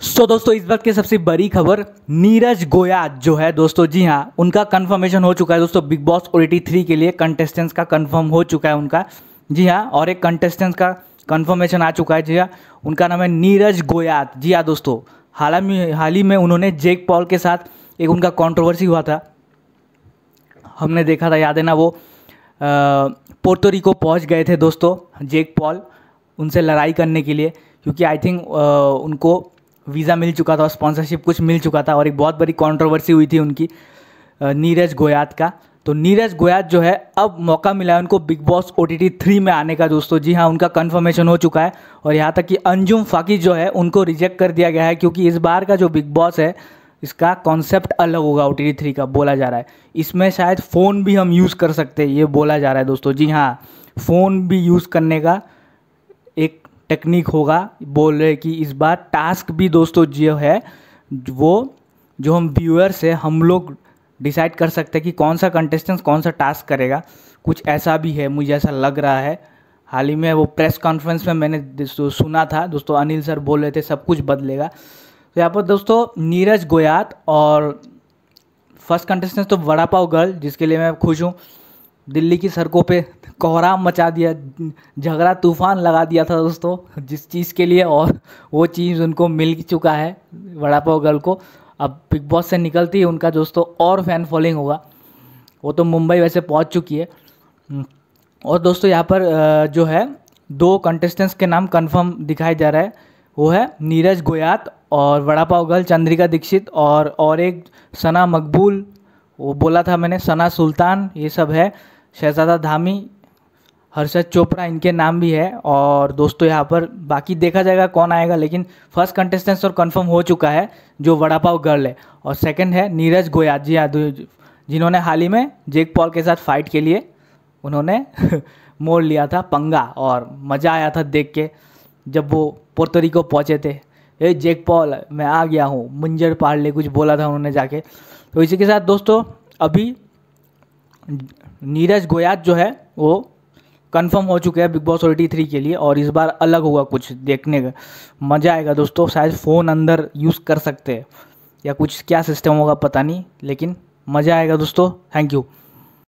सो so, दोस्तों इस वक्त की सबसे बड़ी खबर नीरज गोया जो है दोस्तों जी हाँ उनका कंफर्मेशन हो चुका है दोस्तों बिग बॉस ओ थ्री के लिए कंटेस्टेंट्स का कंफर्म हो चुका है उनका जी हाँ और एक कंटेस्टेंट्स का कंफर्मेशन आ चुका है जी हाँ उनका नाम है नीरज गोयात जी हाँ दोस्तों हाल में हाल ही में उन्होंने जेक पॉल के साथ एक उनका कॉन्ट्रोवर्सी हुआ था हमने देखा था याद है ना वो को पहुँच गए थे दोस्तों जेक पॉल उनसे लड़ाई करने के लिए क्योंकि आई थिंक उनको वीज़ा मिल चुका था और स्पॉन्सरशिप कुछ मिल चुका था और एक बहुत बड़ी कॉन्ट्रोवर्सी हुई थी उनकी नीरज गोयात का तो नीरज गोयात जो है अब मौका मिला है उनको Bigg Boss O T three में आने का दोस्तों जी हाँ उनका कन्फर्मेशन हो चुका है और यहाँ तक कि अंजुम फाकी जो है उनको रिजेक्ट कर दिया गया है क्योंकि इस बार का जो बिग बॉस है इसका कॉन्सेप्ट अलग होगा ओ टी थ्री का बोला जा रहा है इसमें शायद फ़ोन भी हम यूज़ कर सकते हैं ये बोला जा रहा है दोस्तों जी हाँ फ़ोन भी यूज़ करने का टेक्निक होगा बोल रहे कि इस बार टास्क भी दोस्तों जो है वो जो हम व्यूअर्स है हम लोग डिसाइड कर सकते हैं कि कौन सा कंटेस्टेंट कौन सा टास्क करेगा कुछ ऐसा भी है मुझे ऐसा लग रहा है हाल ही में वो प्रेस कॉन्फ्रेंस में मैंने सुना था दोस्तों अनिल सर बोल रहे थे सब कुछ बदलेगा तो यहाँ पर दोस्तों नीरज गोयात और फर्स्ट कंटेस्टेंस तो वड़ा पाव गर्ल जिसके लिए मैं खुश हूँ दिल्ली की सड़कों पे कोहरा मचा दिया झगड़ा तूफान लगा दिया था दोस्तों जिस चीज़ के लिए और वो चीज़ उनको मिल चुका है वड़ा पाव गर्ल को अब बिग बॉस से निकलती है उनका दोस्तों और फैन फॉलोइंग होगा वो तो मुंबई वैसे पहुंच चुकी है और दोस्तों यहाँ पर जो है दो कंटेस्टेंट्स के नाम कंफर्म दिखाई जा रहा है वो है नीरज गोयात और वड़ा पाव गर्ल चंद्रिका दीक्षित और और एक सना मकबूल वो बोला था मैंने सना सुल्तान ये सब है शहजादा धामी हर्षद चोपड़ा इनके नाम भी है और दोस्तों यहाँ पर बाकी देखा जाएगा कौन आएगा लेकिन फर्स्ट कंटेस्टेंट्स और कंफर्म हो चुका है जो वड़ा पाव गर्ल है और सेकंड है नीरज गोया जी यादव हाँ, जिन्होंने हाल ही में जेक पॉल के साथ फाइट के लिए उन्होंने मोड़ लिया था पंगा और मज़ा आया था देख के जब वो को पहुँचे थे ए जेक पॉल मैं आ गया हूँ मुंजर पहाड़ ले कुछ बोला था उन्होंने जाके तो इसी के साथ दोस्तों अभी नीरज गोयात जो है वो कंफर्म हो चुके हैं बिग बॉस और थ्री के लिए और इस बार अलग होगा कुछ देखने का मज़ा आएगा दोस्तों शायद फ़ोन अंदर यूज़ कर सकते हैं या कुछ क्या सिस्टम होगा पता नहीं लेकिन मज़ा आएगा दोस्तों थैंक यू